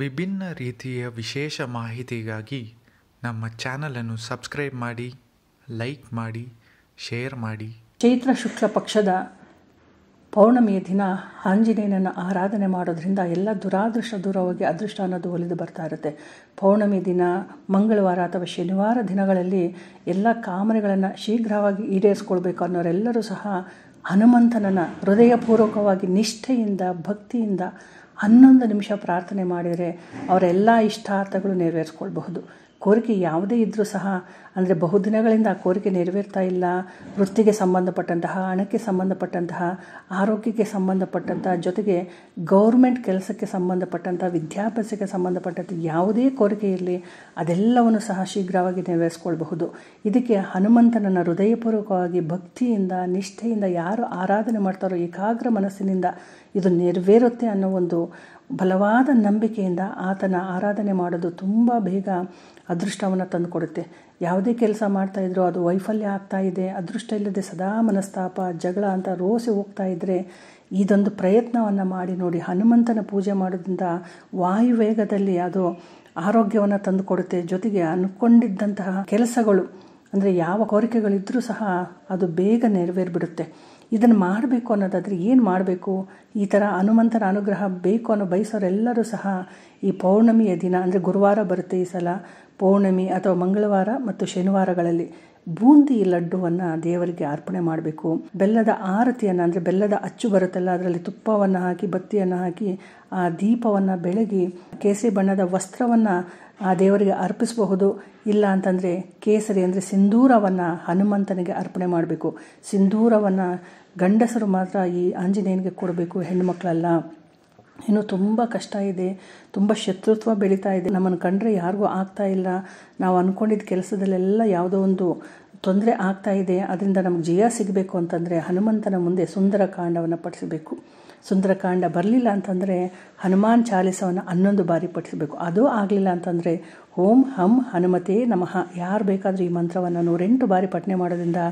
ವಿಭಿನ್ನ ರೀತಿಯ ವಿಶೇಷ ಮಾಹಿತಿಗಾಗಿ ನಮ್ಮ ಚಾನಲನ್ನು ಸಬ್ಸ್ಕ್ರೈಬ್ ಮಾಡಿ ಲೈಕ್ ಮಾಡಿ ಶೇರ್ ಮಾಡಿ ಚೈತ್ರ ಶುಕ್ಲ ಪಕ್ಷದ ಪೌರ್ಣಮಿಯ ದಿನ ಆಂಜನೇಯನನ್ನು ಆರಾಧನೆ ಮಾಡೋದ್ರಿಂದ ಎಲ್ಲ ದುರಾದೃಷ್ಟ ದೂರವಾಗಿ ಅದೃಷ್ಟ ಅನ್ನೋದು ಒಲಿದು ಬರ್ತಾ ಇರುತ್ತೆ ಪೌರ್ಣಮಿ ದಿನ ಮಂಗಳವಾರ ಅಥವಾ ಶನಿವಾರ ದಿನಗಳಲ್ಲಿ ಎಲ್ಲ ಕಾಮನೆಗಳನ್ನು ಶೀಘ್ರವಾಗಿ ಈಡೇರಿಸ್ಕೊಳ್ಬೇಕು ಅನ್ನೋರೆಲ್ಲರೂ ಸಹ ಹನುಮಂತನನ್ನು ಹೃದಯಪೂರ್ವಕವಾಗಿ ನಿಷ್ಠೆಯಿಂದ ಭಕ್ತಿಯಿಂದ ಹನ್ನೊಂದು ನಿಮಿಷ ಪ್ರಾರ್ಥನೆ ಮಾಡಿದರೆ ಅವರೆಲ್ಲ ಇಷ್ಟಾರ್ಥಗಳು ನೆರವೇರಿಸ್ಕೊಳ್ಬಹುದು ಕೋರಿಕೆ ಯಾವುದೇ ಇದ್ದರೂ ಸಹ ಅಂದರೆ ಬಹುದಿನಗಳಿಂದ ಆ ಕೋರಿಕೆ ನೆರವೇರ್ತಾ ಇಲ್ಲ ವೃತ್ತಿಗೆ ಸಂಬಂಧಪಟ್ಟಂತಹ ಹಣಕ್ಕೆ ಸಂಬಂಧಪಟ್ಟಂತಹ ಆರೋಗ್ಯಕ್ಕೆ ಸಂಬಂಧಪಟ್ಟಂತಹ ಜೊತೆಗೆ ಗೌರ್ಮೆಂಟ್ ಕೆಲಸಕ್ಕೆ ಸಂಬಂಧಪಟ್ಟಂತಹ ವಿದ್ಯಾಭ್ಯಾಸಕ್ಕೆ ಸಂಬಂಧಪಟ್ಟಂಥ ಯಾವುದೇ ಕೋರಿಕೆ ಇರಲಿ ಅದೆಲ್ಲವನ್ನು ಸಹ ಶೀಘ್ರವಾಗಿ ನೆರವೇರಿಸ್ಕೊಳ್ಬಹುದು ಇದಕ್ಕೆ ಹನುಮಂತನನ್ನು ಹೃದಯಪೂರ್ವಕವಾಗಿ ಭಕ್ತಿಯಿಂದ ನಿಷ್ಠೆಯಿಂದ ಯಾರು ಆರಾಧನೆ ಮಾಡ್ತಾರೋ ಏಕಾಗ್ರ ಮನಸ್ಸಿನಿಂದ ಇದು ನೆರವೇರುತ್ತೆ ಅನ್ನೋ ಒಂದು ಬಲವಾದ ನಂಬಿಕೆಯಿಂದ ಆತನ ಆರಾಧನೆ ಮಾಡೋದು ತುಂಬ ಬೇಗ ಅದೃಷ್ಟವನ್ನು ತಂದುಕೊಡುತ್ತೆ ಯಾವುದೇ ಕೆಲಸ ಮಾಡ್ತಾಯಿದ್ರು ಅದು ವೈಫಲ್ಯ ಆಗ್ತಾ ಇದೆ ಅದೃಷ್ಟ ಇಲ್ಲದೆ ಸದಾ ಮನಸ್ತಾಪ ಜಗಳ ಅಂತ ರೋಸಿ ಹೋಗ್ತಾ ಇದ್ದರೆ ಇದೊಂದು ಪ್ರಯತ್ನವನ್ನು ಮಾಡಿ ನೋಡಿ ಹನುಮಂತನ ಪೂಜೆ ಮಾಡೋದ್ರಿಂದ ವಾಯುವೇಗದಲ್ಲಿ ಅದು ಆರೋಗ್ಯವನ್ನು ತಂದುಕೊಡುತ್ತೆ ಜೊತೆಗೆ ಅನ್ಕೊಂಡಿದ್ದಂತಹ ಕೆಲಸಗಳು ಅಂದರೆ ಯಾವ ಕೋರಿಕೆಗಳಿದ್ದರೂ ಸಹ ಅದು ಬೇಗ ನೆರವೇರಿಬಿಡುತ್ತೆ ಇದನ್ನು ಮಾಡಬೇಕು ಅನ್ನೋದಾದರೆ ಏನು ಮಾಡಬೇಕು ಈ ಥರ ಹನುಮಂತನ ಅನುಗ್ರಹ ಬೇಕು ಅನ್ನೋ ಬಯಸೋರೆಲ್ಲರೂ ಸಹ ಈ ಪೌರ್ಣಮಿಯ ದಿನ ಅಂದರೆ ಗುರುವಾರ ಬರುತ್ತೆ ಈ ಸಲ ಪೌರ್ಣಮಿ ಅಥವಾ ಮಂಗಳವಾರ ಮತ್ತು ಶನಿವಾರಗಳಲ್ಲಿ ಬೂಂದಿ ಲಡ್ಡುವನ್ನು ದೇವರಿಗೆ ಅರ್ಪಣೆ ಮಾಡಬೇಕು ಬೆಲ್ಲದ ಆರತಿಯನ್ನು ಅಂದರೆ ಬೆಲ್ಲದ ಅಚ್ಚು ಬರುತ್ತಲ್ಲ ಅದರಲ್ಲಿ ತುಪ್ಪವನ್ನು ಹಾಕಿ ಬತ್ತಿಯನ್ನು ಹಾಕಿ ಆ ದೀಪವನ್ನು ಬೆಳಗಿ ಕೇಸರಿ ಬಣ್ಣದ ವಸ್ತ್ರವನ್ನು ಆ ದೇವರಿಗೆ ಅರ್ಪಿಸಬಹುದು ಇಲ್ಲ ಅಂತಂದರೆ ಕೇಸರಿ ಅಂದರೆ ಸಿಂಧೂರವನ್ನು ಹನುಮಂತನಿಗೆ ಅರ್ಪಣೆ ಮಾಡಬೇಕು ಸಿಂಧೂರವನ್ನು ಗಂಡಸರು ಮಾತ್ರ ಈ ಆಂಜನೇಯನಿಗೆ ಕೊಡಬೇಕು ಹೆಣ್ಣುಮಕ್ಕಳೆಲ್ಲ ಇನ್ನು ತುಂಬ ಕಷ್ಟ ಇದೆ ತುಂಬ ಶತ್ರುತ್ವ ಬೆಳೀತಾ ಇದೆ ನಮ್ಮನ್ನು ಕಂಡ್ರೆ ಯಾರಿಗೂ ಆಗ್ತಾ ಇಲ್ಲ ನಾವು ಅಂದ್ಕೊಂಡಿದ್ದ ಕೆಲಸದಲ್ಲೆಲ್ಲ ಯಾವುದೋ ಒಂದು ತೊಂದರೆ ಆಗ್ತಾ ಇದೆ ಅದರಿಂದ ನಮ್ಗೆ ಜಯ ಸಿಗಬೇಕು ಅಂತಂದರೆ ಹನುಮಂತನ ಮುಂದೆ ಸುಂದರಕಾಂಡವನ್ನು ಪಠಿಸಬೇಕು ಸುಂದರಕಾಂಡ ಬರಲಿಲ್ಲ ಅಂತಂದರೆ ಹನುಮಾನ್ ಚಾಲಿಸವನ್ನು ಹನ್ನೊಂದು ಬಾರಿ ಪಠಿಸಬೇಕು ಅದು ಆಗಲಿಲ್ಲ ಅಂತಂದರೆ ಓಂ ಹಂ ಹನುಮತೇ ನಮಃ ಯಾರು ಬೇಕಾದರೂ ಈ ಮಂತ್ರವನ್ನು ನೂರೆಂಟು ಬಾರಿ ಪಠನೆ ಮಾಡೋದ್ರಿಂದ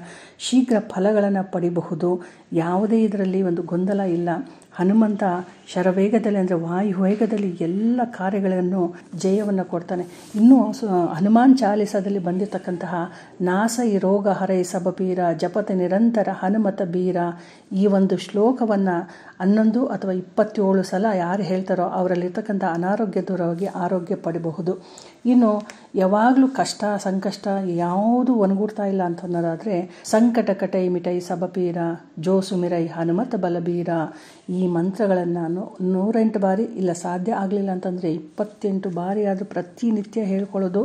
ಶೀಘ್ರ ಫಲಗಳನ್ನು ಪಡಿಬಹುದು ಯಾವುದೇ ಇದರಲ್ಲಿ ಒಂದು ಗೊಂದಲ ಇಲ್ಲ ಹನುಮಂತ ಶರವೇಗದಲ್ಲಿ ಅಂದರೆ ವಾಯು ವೇಗದಲ್ಲಿ ಎಲ್ಲ ಕಾರ್ಯಗಳನ್ನು ಜಯವನ್ನು ಕೊಡ್ತಾನೆ ಇನ್ನೂ ಹನುಮಾನ್ ಚಾಲಿಸದಲ್ಲಿ ಬಂದಿರತಕ್ಕಂತಹ ನಾಸೈ ರೋಗ ಹರೈ ಸಬಬೀರ ಜಪತೆ ನಿರಂತರ ಹನುಮತ ಬೀರ ಈ ಒಂದು ಶ್ಲೋಕವನ್ನು ಹನ್ನೊಂದು ಅಥವಾ ಇಪ್ಪತ್ತೇಳು ಸಲ ಯಾರು ಹೇಳ್ತಾರೋ ಅವರಲ್ಲಿರ್ತಕ್ಕಂಥ ಅನಾರೋಗ್ಯ ದೂರವಾಗಿ ಆರೋಗ್ಯ ಪಡಿಬಹುದು ಇನ್ನು ಯಾವಾಗಲೂ ಕಷ್ಟ ಸಂಕಷ್ಟ ಯಾವುದು ಒಣಗೂಡ್ತಾ ಇಲ್ಲ ಅಂತ ಅನ್ನೋದಾದರೆ ಸಂಕಟ ಕಟೈ ಮಿಟೈ ಸಬಪೀರ ಜೋಸುಮಿರೈ ಹನುಮತ ಬಲಬೀರ ಈ ಮಂತ್ರಗಳನ್ನು ನೂರೆಂಟು ಬಾರಿ ಇಲ್ಲ ಸಾಧ್ಯ ಆಗಲಿಲ್ಲ ಅಂತಂದರೆ ಇಪ್ಪತ್ತೆಂಟು ಬಾರಿ ಆದರೂ ಪ್ರತಿನಿತ್ಯ ಹೇಳ್ಕೊಳ್ಳೋದು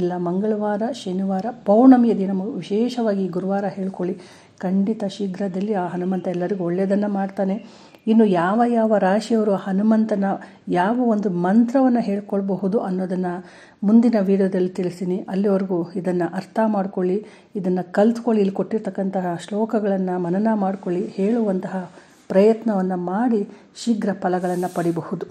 ಇಲ್ಲ ಮಂಗಳವಾರ ಶನಿವಾರ ಪೌರ್ಣಮಿಯ ದಿನ ವಿಶೇಷವಾಗಿ ಗುರುವಾರ ಹೇಳ್ಕೊಳ್ಳಿ ಖಂಡಿತ ಶೀಘ್ರದಲ್ಲಿ ಆ ಹನುಮಂತ ಎಲ್ಲರಿಗೂ ಒಳ್ಳೆಯದನ್ನು ಮಾಡ್ತಾನೆ ಇನ್ನು ಯಾವ ಯಾವ ರಾಶಿಯವರು ಹನುಮಂತನ ಯಾವ ಒಂದು ಮಂತ್ರವನ್ನು ಹೇಳ್ಕೊಳ್ಬಹುದು ಅನ್ನೋದನ್ನು ಮುಂದಿನ ವಿಡಿಯೋದಲ್ಲಿ ತಿಳಿಸ್ತೀನಿ ಅಲ್ಲಿವರೆಗೂ ಇದನ್ನು ಅರ್ಥ ಮಾಡ್ಕೊಳ್ಳಿ ಇದನ್ನು ಕಲ್ತ್ಕೊಳ್ಳಿ ಇಲ್ಲಿ ಕೊಟ್ಟಿರ್ತಕ್ಕಂತಹ ಶ್ಲೋಕಗಳನ್ನು ಮನನ ಮಾಡ್ಕೊಳ್ಳಿ ಹೇಳುವಂತಹ ಪ್ರಯತ್ನವನ್ನು ಮಾಡಿ ಶೀಘ್ರ ಫಲಗಳನ್ನು ಪಡಿಬಹುದು